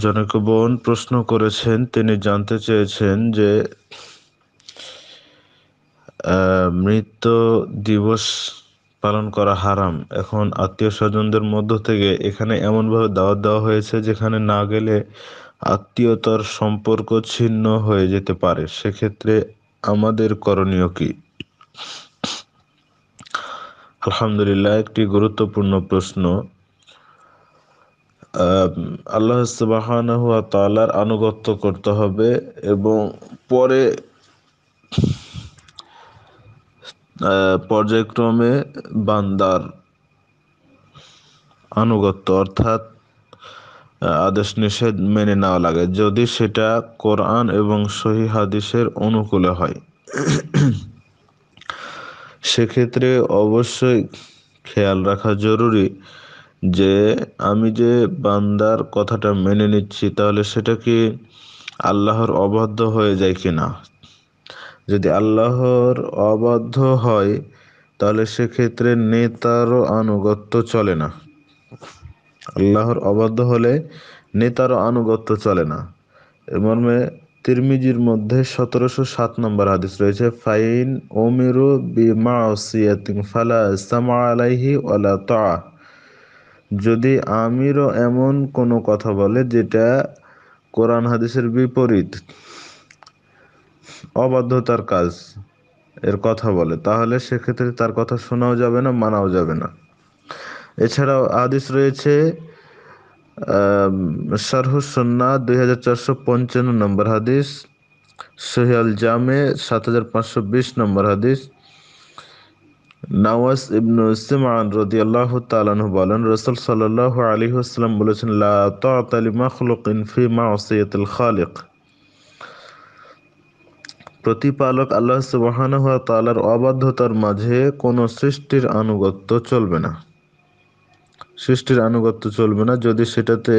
জনক বোন প্রশ্ন করেছেন তিনি জানতে চেয়েছেন যে মৃত্যু দিবস পালন করা হারাম এখন আত্মীয় স্বজনদের মধ্য থেকে এখানে এমনভাবে দাওয়াত দেওয়া হয়েছে যেখানে না গেলে আত্মীয়তার সম্পর্ক ছিন্ন হয়ে যেতে পারে সেক্ষেত্রে আমাদের করণীয় কি আলহামদুলিল্লাহ একটি গুরুত্বপূর্ণ প্রশ্ন আল্লাহ সুবাহানহুয়া তালার আনুগত্য করতে হবে এবং পরে পর্যায়ক্রমে বান্দার আনুগত্য অর্থাৎ আদেশ নিষেধ মেনে নেওয়া লাগে যদি সেটা কোরআন এবং সহি হাদিসের অনুকূলে হয় সেক্ষেত্রে অবশ্যই খেয়াল রাখা জরুরি যে আমি যে বান্দার কথাটা মেনে নিচ্ছি তাহলে সেটা কি আল্লাহর অবাধ্য হয়ে যায় কি না যদি আল্লাহর অবাধ্য হয় তাহলে সেক্ষেত্রে নেতারও আনুগত্য চলে না আল্লাহর অবাধ্য হলে নেতারও আনুগত্য চলে না মর্মে তিরমিজির মধ্যে সতেরোশো সাত নম্বর হাদিস রয়েছে ফাইন ওমিরু মা ফালা ইসলাম আলাইহি ওয়ালা তা যদি আমিরও এমন কোনো কথা বলে যেটা কোরআন হাদিসের বিপরীত অবাধ্যতার কাজ এর কথা বলে তাহলে সেক্ষেত্রে তার কথা শোনাও যাবে না মানাও যাবে না এছাড়াও হাদিস রয়েছে শারহুসন্না দুই হাজার চারশো পঞ্চান্ন নম্বর হাদিস সোহেল জামে সাত হাজার পাঁচশো বিশ নম্বর হাদিস নাওয়াস ইবনু সিমান রদি আল্লাহ তালানহু বলেন রসুল সাল্লাহ আলী হাসলাম বলেছেন লা তালি মাখলুক ইনফি মা খালিক প্রতিপালক আল্লাহ সুবাহানহ তালার অবাধ্যতার মাঝে কোনো সৃষ্টির আনুগত্য চলবে না সৃষ্টির আনুগত্য চলবে না যদি সেটাতে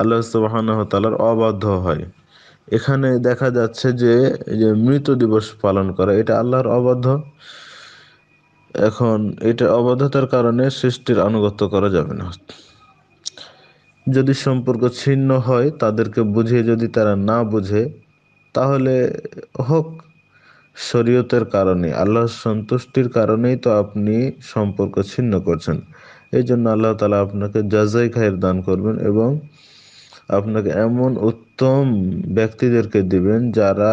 আল্লাহ সুবাহান তালার অবাধ্য হয় এখানে দেখা যাচ্ছে যে মৃত দিবস পালন করা এটা আল্লাহর অবাধ্য এখন এটা অবাধ্যতার কারণে সৃষ্টির আনুগত্য করা যাবে না যদি সম্পর্ক ছিন্ন হয় তাদেরকে বুঝিয়ে যদি তারা না বুঝে তাহলে হোক শরীয়তের কারণে আল্লাহর সন্তুষ্টির কারণেই তো আপনি সম্পর্ক ছিন্ন করছেন এই জন্য আল্লাহ তালা আপনাকে যাজাই খায়ের দান করবেন এবং আপনাকে এমন উত্তম ব্যক্তিদেরকে দিবেন যারা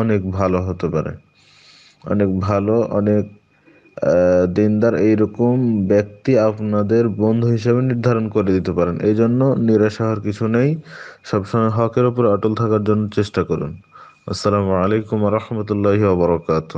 অনেক ভালো হতে পারে অনেক ভালো অনেক দিনদার এইরকম ব্যক্তি আপনাদের বন্ধু হিসেবে নির্ধারণ করে দিতে পারেন এই জন্য নিরাশা হওয়ার কিছু নেই সবসময় হকের ওপর অটল থাকার জন্য চেষ্টা করুন আসসালামু আলাইকুম রহমতুল্লাহ বরকাত